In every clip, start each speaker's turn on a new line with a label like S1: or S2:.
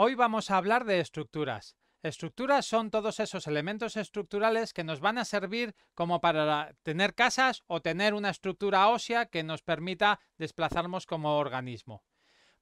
S1: Hoy vamos a hablar de estructuras. Estructuras son todos esos elementos estructurales que nos van a servir como para tener casas o tener una estructura ósea que nos permita desplazarnos como organismo.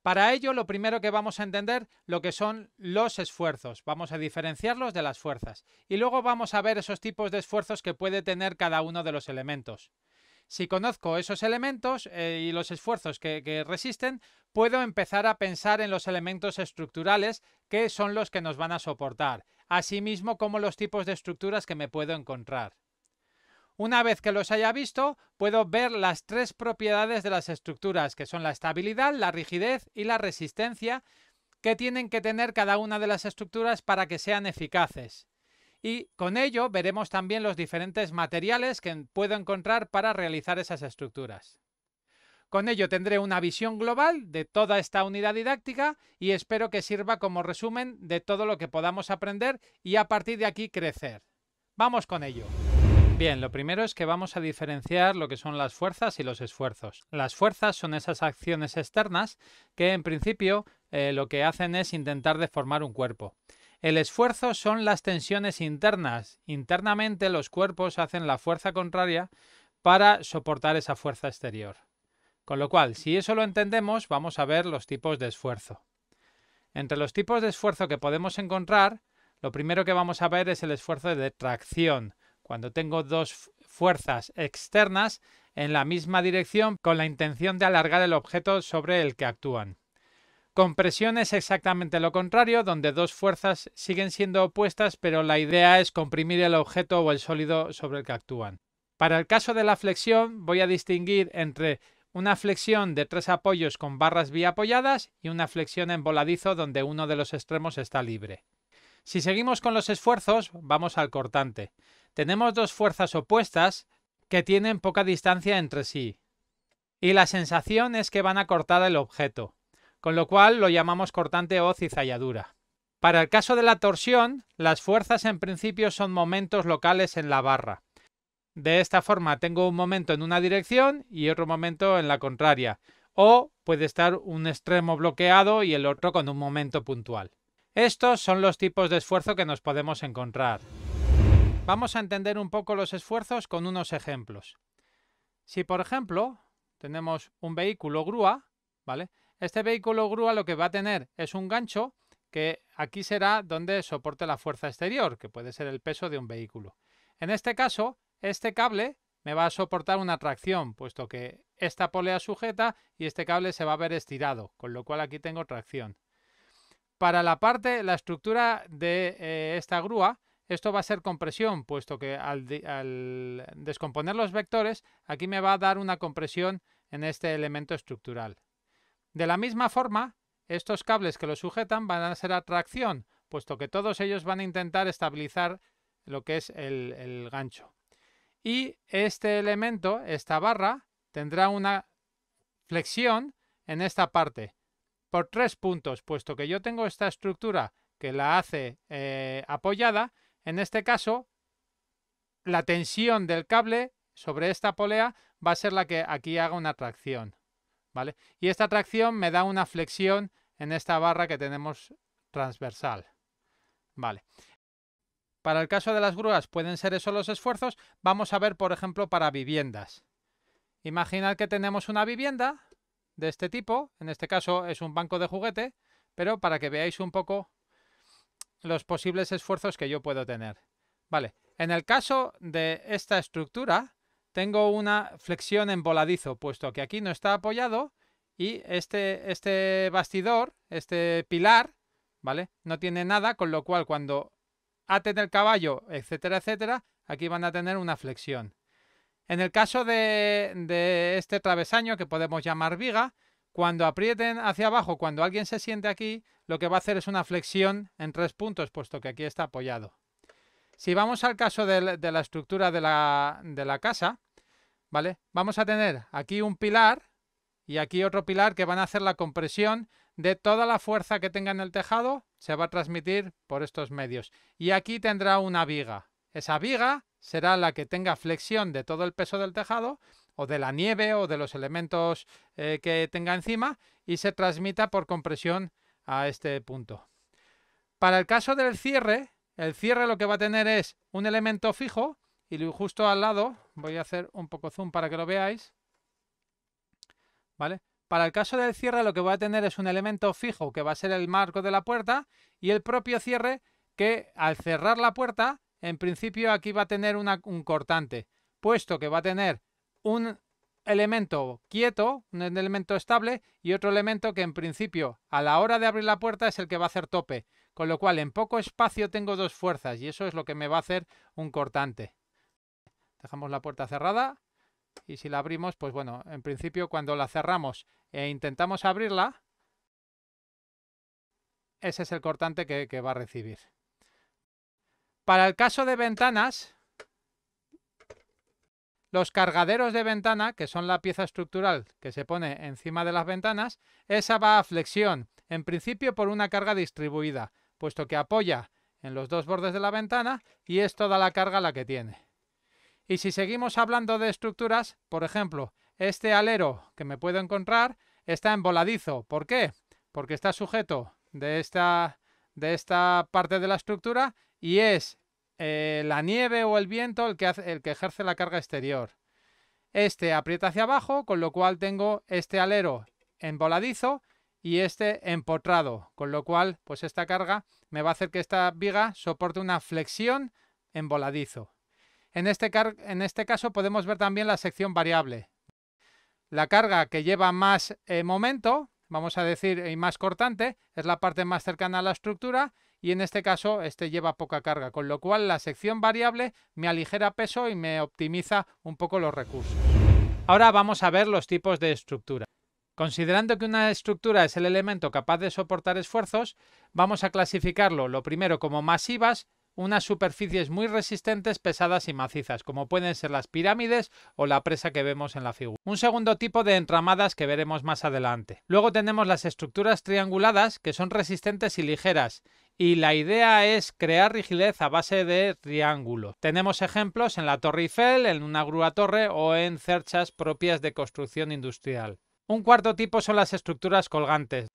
S1: Para ello, lo primero que vamos a entender lo que son los esfuerzos. Vamos a diferenciarlos de las fuerzas. Y luego vamos a ver esos tipos de esfuerzos que puede tener cada uno de los elementos. Si conozco esos elementos eh, y los esfuerzos que, que resisten, puedo empezar a pensar en los elementos estructurales que son los que nos van a soportar, así mismo como los tipos de estructuras que me puedo encontrar. Una vez que los haya visto, puedo ver las tres propiedades de las estructuras, que son la estabilidad, la rigidez y la resistencia, que tienen que tener cada una de las estructuras para que sean eficaces y con ello veremos también los diferentes materiales que puedo encontrar para realizar esas estructuras. Con ello tendré una visión global de toda esta unidad didáctica y espero que sirva como resumen de todo lo que podamos aprender y a partir de aquí crecer. Vamos con ello. Bien, lo primero es que vamos a diferenciar lo que son las fuerzas y los esfuerzos. Las fuerzas son esas acciones externas que en principio eh, lo que hacen es intentar deformar un cuerpo. El esfuerzo son las tensiones internas. Internamente los cuerpos hacen la fuerza contraria para soportar esa fuerza exterior. Con lo cual, si eso lo entendemos, vamos a ver los tipos de esfuerzo. Entre los tipos de esfuerzo que podemos encontrar, lo primero que vamos a ver es el esfuerzo de tracción, cuando tengo dos fuerzas externas en la misma dirección con la intención de alargar el objeto sobre el que actúan. Compresión es exactamente lo contrario, donde dos fuerzas siguen siendo opuestas, pero la idea es comprimir el objeto o el sólido sobre el que actúan. Para el caso de la flexión, voy a distinguir entre una flexión de tres apoyos con barras biapoyadas y una flexión en voladizo donde uno de los extremos está libre. Si seguimos con los esfuerzos, vamos al cortante. Tenemos dos fuerzas opuestas que tienen poca distancia entre sí. Y la sensación es que van a cortar el objeto con lo cual lo llamamos cortante o cizalladura. Para el caso de la torsión, las fuerzas en principio son momentos locales en la barra. De esta forma tengo un momento en una dirección y otro momento en la contraria, o puede estar un extremo bloqueado y el otro con un momento puntual. Estos son los tipos de esfuerzo que nos podemos encontrar. Vamos a entender un poco los esfuerzos con unos ejemplos. Si por ejemplo tenemos un vehículo grúa, ¿vale? Este vehículo grúa lo que va a tener es un gancho que aquí será donde soporte la fuerza exterior, que puede ser el peso de un vehículo. En este caso, este cable me va a soportar una tracción, puesto que esta polea sujeta y este cable se va a ver estirado, con lo cual aquí tengo tracción. Para la parte, la estructura de eh, esta grúa, esto va a ser compresión, puesto que al descomponer los vectores, aquí me va a dar una compresión en este elemento estructural. De la misma forma, estos cables que lo sujetan van a ser a tracción, puesto que todos ellos van a intentar estabilizar lo que es el, gancho. Y este elemento, esta barra, tendrá una flexión en esta parte por tres puntos, puesto que yo tengo esta estructura que la hace eh, apoyada, en este caso la tensión del cable sobre esta polea va a ser la que aquí haga una tracción. Y esta tracción me da una flexión en esta barra que tenemos transversal, ¿vale? Para el caso de las grúas pueden ser esos los esfuerzos. Vamos a ver, por ejemplo, para viviendas. Imaginad que tenemos una vivienda de este tipo, en este caso es un banco de juguete, pero para que veáis un poco los posibles esfuerzos que yo puedo tener. Vale, en el caso de esta estructura, tengo una flexión en voladizo, puesto que aquí no está apoyado y este, este bastidor, este pilar, ¿vale? No tiene nada, con lo cual cuando aten el caballo, etcétera, etcétera, aquí van a tener una flexión. En el caso de, este travesaño, que podemos llamar viga, cuando aprieten hacia abajo, cuando alguien se siente aquí, lo que va a hacer es una flexión en tres puntos, puesto que aquí está apoyado. Si vamos al caso de, la estructura de la casa, Vamos a tener aquí un pilar y aquí otro pilar que van a hacer la compresión de toda la fuerza que tenga en el tejado, se va a transmitir por estos medios. Y aquí tendrá una viga. Esa viga será la que tenga flexión de todo el peso del tejado o de la nieve o de los elementos eh, que tenga encima y se transmita por compresión a este punto. Para el caso del cierre, el cierre lo que va a tener es un elemento fijo y justo al lado, voy a hacer un poco zoom para que lo veáis. ¿Vale? Para el caso del cierre lo que voy a tener es un elemento fijo que va a ser el marco de la puerta y el propio cierre que al cerrar la puerta, en principio aquí va a tener un cortante, puesto que va a tener un elemento quieto, un elemento estable y otro elemento que en principio a la hora de abrir la puerta es el que va a hacer tope, con lo cual en poco espacio tengo dos fuerzas y eso es lo que me va a hacer un cortante. Dejamos la puerta cerrada y si la abrimos, pues bueno, en principio cuando la cerramos e intentamos abrirla, ese es el cortante que, va a recibir. Para el caso de ventanas, los cargaderos de ventana, que son la pieza estructural que se pone encima de las ventanas, esa va a flexión, en principio por una carga distribuida, puesto que apoya en los dos bordes de la ventana y es toda la carga la que tiene. Y si seguimos hablando de estructuras, por ejemplo, este alero que me puedo encontrar está en voladizo. ¿Por qué? Porque está sujeto de esta, de esta parte de la estructura y es eh, la nieve o el viento el que, el que ejerce la carga exterior. Este aprieta hacia abajo, con lo cual tengo este alero en voladizo y este empotrado, con lo cual pues esta carga me va a hacer que esta viga soporte una flexión en voladizo. Este en este, caso podemos ver también la sección variable. La carga que lleva más eh, momento, vamos a decir, y más cortante, es la parte más cercana a la estructura y en este caso este lleva poca carga, con lo cual la sección variable me aligera peso y me optimiza un poco los recursos. Ahora vamos a ver los tipos de estructura. Considerando que una estructura es el elemento capaz de soportar esfuerzos, vamos a clasificarlo lo primero como masivas unas superficies muy resistentes, pesadas y macizas, como pueden ser las pirámides o la presa que vemos en la figura. Un segundo tipo de entramadas que veremos más adelante. Luego tenemos las estructuras trianguladas, que son resistentes y ligeras, y la idea es crear rigidez a base de triángulos. Tenemos ejemplos en la Torre Eiffel, en una grúa torre o en cerchas propias de construcción industrial. Un cuarto tipo son las estructuras colgantes,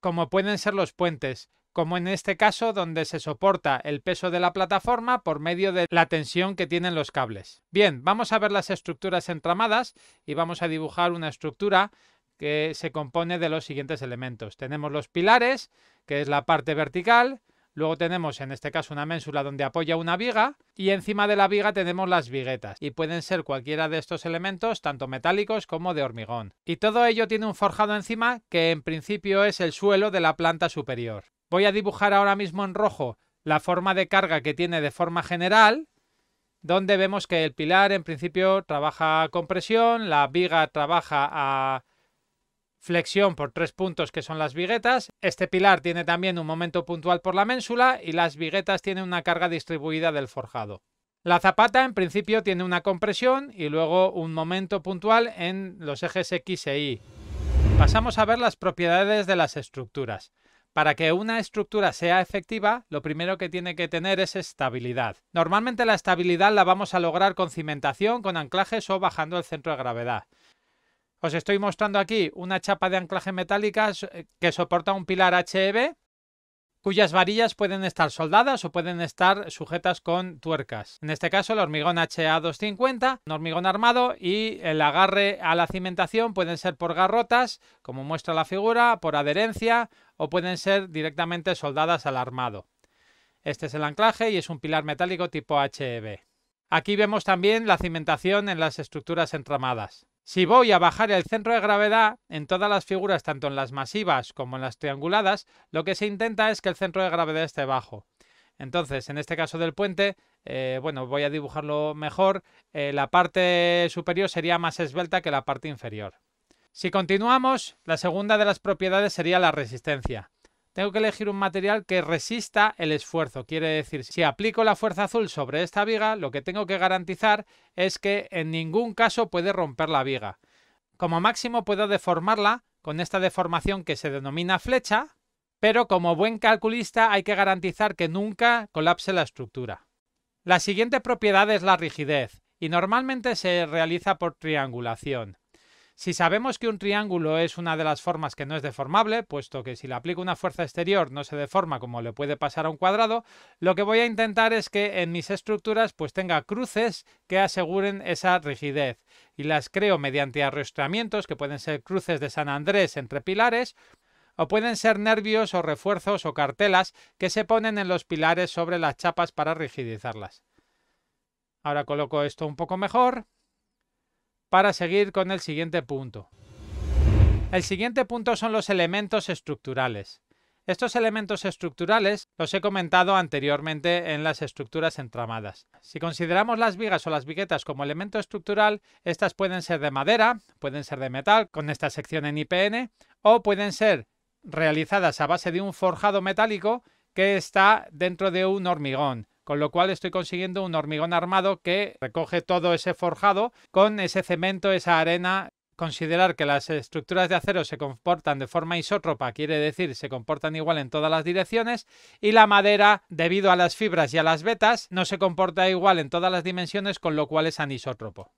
S1: como pueden ser los puentes, como en este caso donde se soporta el peso de la plataforma por medio de la tensión que tienen los cables. Bien, vamos a ver las estructuras entramadas y vamos a dibujar una estructura que se compone de los siguientes elementos. Tenemos los pilares, que es la parte vertical, Luego tenemos en este caso una ménsula donde apoya una viga y encima de la viga tenemos las viguetas y pueden ser cualquiera de estos elementos tanto metálicos como de hormigón. Y todo ello tiene un forjado encima que en principio es el suelo de la planta superior. Voy a dibujar ahora mismo en rojo la forma de carga que tiene de forma general donde vemos que el pilar en principio trabaja a compresión, la viga trabaja a flexión por tres puntos que son las viguetas. Este pilar tiene también un momento puntual por la ménsula y las viguetas tienen una carga distribuida del forjado. La zapata en principio tiene una compresión y luego un momento puntual en los ejes X e Y. Pasamos a ver las propiedades de las estructuras. Para que una estructura sea efectiva, lo primero que tiene que tener es estabilidad. Normalmente la estabilidad la vamos a lograr con cimentación, con anclajes o bajando el centro de gravedad. Os estoy mostrando aquí una chapa de anclaje metálica eh, que soporta un pilar HEB cuyas varillas pueden estar soldadas o pueden estar sujetas con tuercas. En este caso el hormigón HA250, un hormigón armado y el agarre a la cimentación pueden ser por garrotas, como muestra la figura, por adherencia o pueden ser directamente soldadas al armado. Este es el anclaje y es un pilar metálico tipo HEB. Aquí vemos también la cimentación en las estructuras entramadas. Si voy a bajar el centro de gravedad en todas las figuras, tanto en las masivas como en las trianguladas, lo que se intenta es que el centro de gravedad esté bajo. Entonces, en este caso del puente, eh, bueno, voy a dibujarlo mejor, eh, la parte superior sería más esbelta que la parte inferior. Si continuamos, la segunda de las propiedades sería la resistencia. Tengo que elegir un material que resista el esfuerzo. Quiere decir, si aplico la fuerza azul sobre esta viga, lo que tengo que garantizar es que en ningún caso puede romper la viga. Como máximo puedo deformarla con esta deformación que se denomina flecha, pero como buen calculista hay que garantizar que nunca colapse la estructura. La siguiente propiedad es la rigidez, y normalmente se realiza por triangulación. Si sabemos que un triángulo es una de las formas que no es deformable, puesto que si le aplico una fuerza exterior no se deforma como le puede pasar a un cuadrado, lo que voy a intentar es que en mis estructuras pues tenga cruces que aseguren esa rigidez y las creo mediante arrastramientos que pueden ser cruces de San Andrés entre pilares o pueden ser nervios o refuerzos o cartelas que se ponen en los pilares sobre las chapas para rigidizarlas. Ahora coloco esto un poco mejor para seguir con el siguiente punto. El siguiente punto son los elementos estructurales. Estos elementos estructurales los he comentado anteriormente en las estructuras entramadas. Si consideramos las vigas o las viguetas como elemento estructural, estas pueden ser de madera, pueden ser de metal, con esta sección en IPN, o pueden ser realizadas a base de un forjado metálico que está dentro de un hormigón con lo cual estoy consiguiendo un hormigón armado que recoge todo ese forjado con ese cemento, esa arena. Considerar que las estructuras de acero se comportan de forma isótropa, quiere decir se comportan igual en todas las direcciones, y la madera, debido a las fibras y a las vetas, no se comporta igual en todas las dimensiones, con lo cual es anisótropo.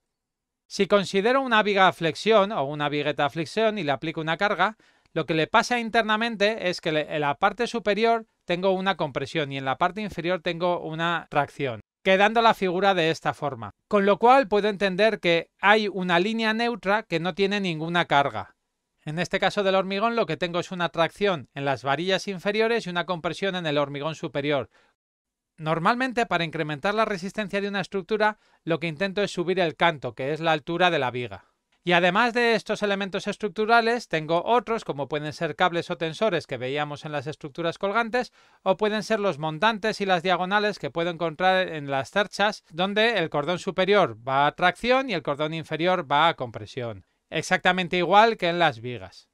S1: Si considero una viga a flexión o una vigueta a flexión y le aplico una carga, lo que le pasa internamente es que en la parte superior tengo una compresión y en la parte inferior tengo una tracción, quedando la figura de esta forma. Con lo cual puedo entender que hay una línea neutra que no tiene ninguna carga. En este caso del hormigón lo que tengo es una tracción en las varillas inferiores y una compresión en el hormigón superior. Normalmente para incrementar la resistencia de una estructura lo que intento es subir el canto, que es la altura de la viga. Y además de estos elementos estructurales, tengo otros, como pueden ser cables o tensores que veíamos en las estructuras colgantes, o pueden ser los montantes y las diagonales que puedo encontrar en las tarchas, donde el cordón superior va a tracción y el cordón inferior va a compresión. Exactamente igual que en las vigas.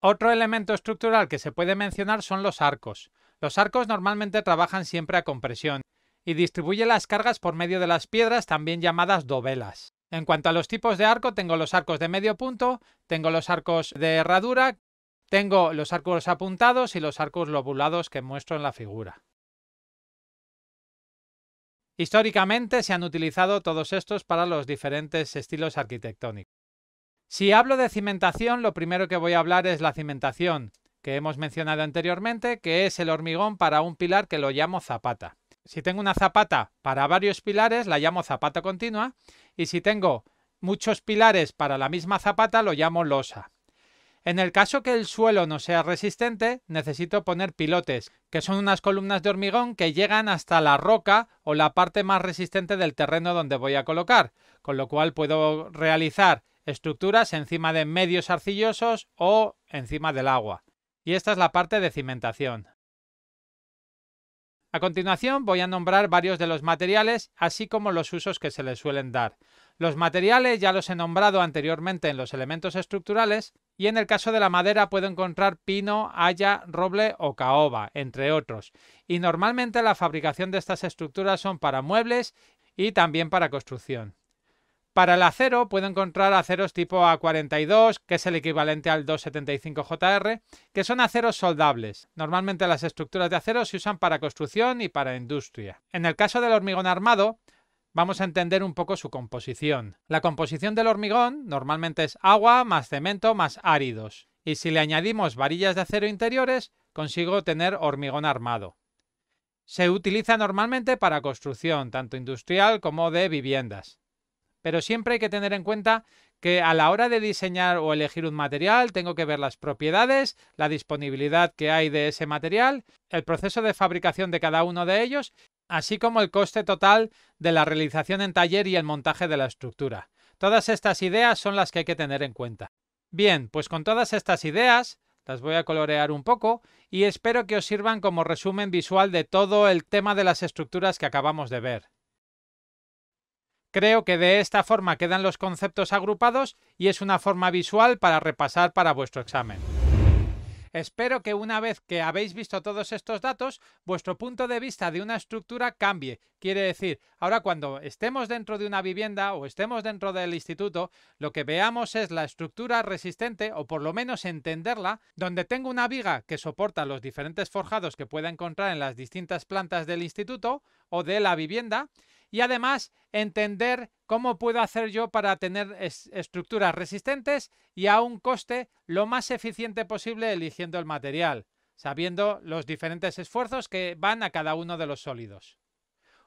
S1: Otro elemento estructural que se puede mencionar son los arcos. Los arcos normalmente trabajan siempre a compresión y distribuye las cargas por medio de las piedras también llamadas dovelas. En cuanto a los tipos de arco, tengo los arcos de medio punto, tengo los arcos de herradura, tengo los arcos apuntados y los arcos lobulados que muestro en la figura. Históricamente se han utilizado todos estos para los diferentes estilos arquitectónicos. Si hablo de cimentación, lo primero que voy a hablar es la cimentación, que hemos mencionado anteriormente, que es el hormigón para un pilar que lo llamo zapata. Si tengo una zapata para varios pilares, la llamo zapata continua. Y si tengo muchos pilares para la misma zapata, lo llamo losa. En el caso que el suelo no sea resistente, necesito poner pilotes, que son unas columnas de hormigón que llegan hasta la roca o la parte más resistente del terreno donde voy a colocar, con lo cual puedo realizar estructuras encima de medios arcillosos o encima del agua. Y esta es la parte de cimentación. A continuación voy a nombrar varios de los materiales, así como los usos que se les suelen dar. Los materiales ya los he nombrado anteriormente en los elementos estructurales y en el caso de la madera puedo encontrar pino, haya, roble o caoba, entre otros. Y normalmente la fabricación de estas estructuras son para muebles y también para construcción. Para el acero puedo encontrar aceros tipo A42, que es el equivalente al 275JR, que son aceros soldables. Normalmente las estructuras de acero se usan para construcción y para industria. En el caso del hormigón armado, vamos a entender un poco su composición. La composición del hormigón normalmente es agua más cemento más áridos. Y si le añadimos varillas de acero interiores, consigo tener hormigón armado. Se utiliza normalmente para construcción, tanto industrial como de viviendas. Pero siempre hay que tener en cuenta que a la hora de diseñar o elegir un material tengo que ver las propiedades, la disponibilidad que hay de ese material, el proceso de fabricación de cada uno de ellos, así como el coste total de la realización en taller y el montaje de la estructura. Todas estas ideas son las que hay que tener en cuenta. Bien, pues con todas estas ideas las voy a colorear un poco y espero que os sirvan como resumen visual de todo el tema de las estructuras que acabamos de ver. Creo que de esta forma quedan los conceptos agrupados y es una forma visual para repasar para vuestro examen. Espero que una vez que habéis visto todos estos datos, vuestro punto de vista de una estructura cambie. Quiere decir, ahora cuando estemos dentro de una vivienda o estemos dentro del instituto, lo que veamos es la estructura resistente o por lo menos entenderla, donde tengo una viga que soporta los diferentes forjados que pueda encontrar en las distintas plantas del instituto o de la vivienda y además entender cómo puedo hacer yo para tener estructuras resistentes y a un coste lo más eficiente posible eligiendo el material, sabiendo los diferentes esfuerzos que van a cada uno de los sólidos.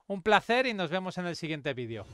S1: Un placer y nos vemos en el siguiente vídeo.